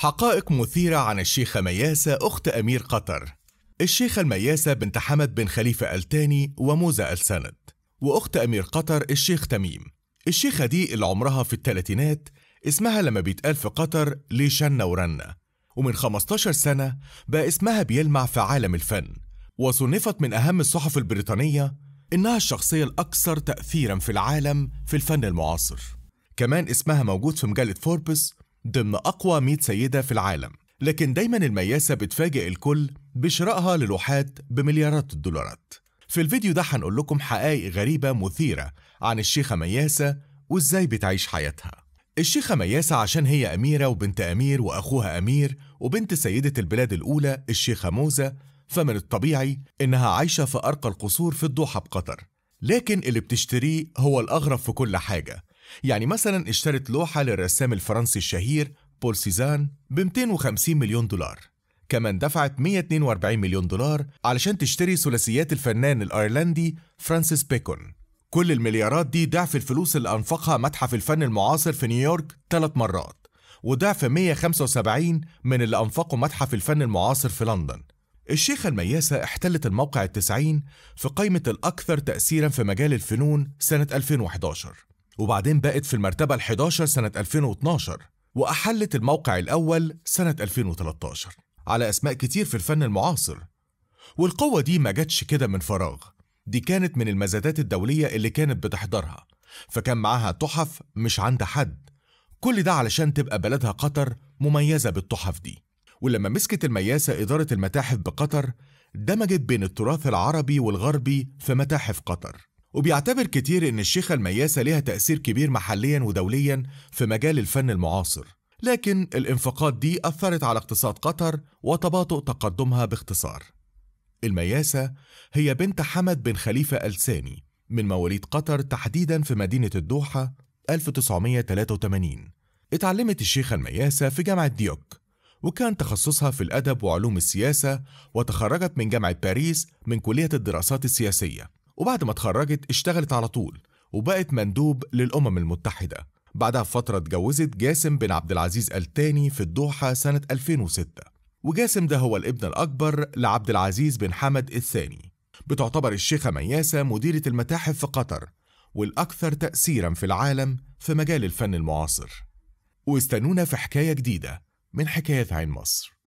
حقائق مثيرة عن الشيخة مياسة أخت أمير قطر الشيخة المياسة بنت حمد بن خليفة التاني وموزة السند وأخت أمير قطر الشيخ تميم الشيخة دي اللي عمرها في الثلاثينات اسمها لما بيتقال في قطر ليشنة ورنة ومن 15 سنة بقى اسمها بيلمع في عالم الفن وصنفت من أهم الصحف البريطانية إنها الشخصية الأكثر تأثيرا في العالم في الفن المعاصر كمان اسمها موجود في مجلة فوربس ضمن أقوى 100 سيدة في العالم لكن دايما المياسة بتفاجئ الكل بشرائها للوحات بمليارات الدولارات في الفيديو ده هنقول لكم حقائق غريبة مثيرة عن الشيخة مياسة وازاي بتعيش حياتها الشيخة مياسة عشان هي أميرة وبنت أمير وأخوها أمير وبنت سيدة البلاد الأولى الشيخة موزة فمن الطبيعي إنها عايشة في أرقى القصور في الدوحة بقطر لكن اللي بتشتريه هو الأغرب في كل حاجة يعني مثلا اشترت لوحة للرسام الفرنسي الشهير بول سيزان ب 250 مليون دولار كمان دفعت 142 مليون دولار علشان تشتري ثلاثيات الفنان الأيرلندي فرانسيس بيكون كل المليارات دي ضعف الفلوس اللي أنفقها متحف الفن المعاصر في نيويورك ثلاث مرات وضعف 175 من اللي أنفقه متحف الفن المعاصر في لندن الشيخة المياسة احتلت الموقع التسعين في قائمة الأكثر تأثيرا في مجال الفنون سنة 2011 وبعدين بقت في المرتبة ال11 سنة 2012 وأحلت الموقع الأول سنة 2013 على أسماء كتير في الفن المعاصر والقوة دي ما جاتش كده من فراغ دي كانت من المزادات الدولية اللي كانت بتحضرها فكان معاها تحف مش عند حد كل ده علشان تبقى بلدها قطر مميزة بالتحف دي ولما مسكت المياسة إدارة المتاحف بقطر دمجت بين التراث العربي والغربي في متاحف قطر وبيعتبر كتير إن الشيخة المياسة لها تأثير كبير محليا ودوليا في مجال الفن المعاصر لكن الانفاقات دي أثرت على اقتصاد قطر وتباطؤ تقدمها باختصار المياسة هي بنت حمد بن خليفة ألساني من مواليد قطر تحديدا في مدينة الدوحة 1983 اتعلمت الشيخة المياسة في جامعة ديوك وكان تخصصها في الأدب وعلوم السياسة وتخرجت من جامعة باريس من كلية الدراسات السياسية وبعد ما اتخرجت اشتغلت على طول وبقت مندوب للأمم المتحدة بعدها بفترة اتجوزت جاسم بن عبد العزيز التاني في الدوحة سنة 2006 وجاسم ده هو الابن الأكبر لعبد العزيز بن حمد الثاني بتعتبر الشيخة مياسة مديرة المتاحف في قطر والأكثر تأثيرا في العالم في مجال الفن المعاصر واستنونا في حكاية جديدة من حكايات عين مصر